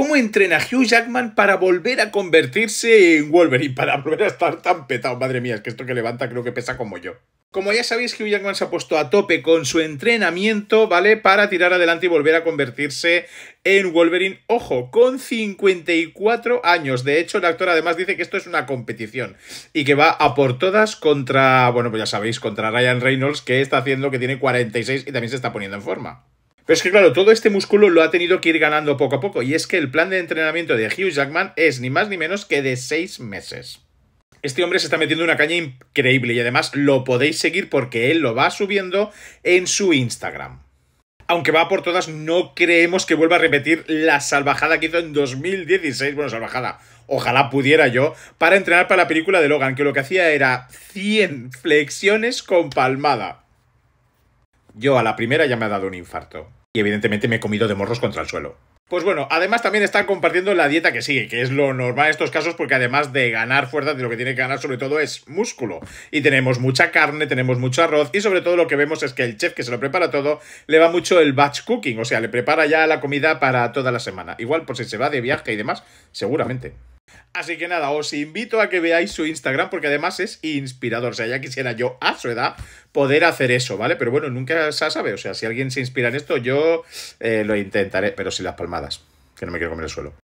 ¿Cómo entrena Hugh Jackman para volver a convertirse en Wolverine? Para volver a estar tan petado. Madre mía, es que esto que levanta creo que pesa como yo. Como ya sabéis, Hugh Jackman se ha puesto a tope con su entrenamiento, ¿vale? Para tirar adelante y volver a convertirse en Wolverine. Ojo, con 54 años. De hecho, el actor además dice que esto es una competición y que va a por todas contra, bueno, pues ya sabéis, contra Ryan Reynolds, que está haciendo que tiene 46 y también se está poniendo en forma. Pero es que, claro, todo este músculo lo ha tenido que ir ganando poco a poco. Y es que el plan de entrenamiento de Hugh Jackman es ni más ni menos que de seis meses. Este hombre se está metiendo una caña increíble y además lo podéis seguir porque él lo va subiendo en su Instagram. Aunque va por todas, no creemos que vuelva a repetir la salvajada que hizo en 2016. Bueno, salvajada, ojalá pudiera yo, para entrenar para la película de Logan, que lo que hacía era 100 flexiones con palmada. Yo a la primera ya me ha dado un infarto. Y evidentemente me he comido de morros contra el suelo. Pues bueno, además también están compartiendo la dieta que sigue, que es lo normal en estos casos porque además de ganar fuerza, de lo que tiene que ganar sobre todo es músculo. Y tenemos mucha carne, tenemos mucho arroz y sobre todo lo que vemos es que el chef que se lo prepara todo le va mucho el batch cooking, o sea, le prepara ya la comida para toda la semana. Igual por si se va de viaje y demás, seguramente. Así que nada, os invito a que veáis su Instagram porque además es inspirador. O sea, ya quisiera yo a su edad poder hacer eso, ¿vale? Pero bueno, nunca se sabe. O sea, si alguien se inspira en esto, yo eh, lo intentaré, pero sin las palmadas, que no me quiero comer el suelo.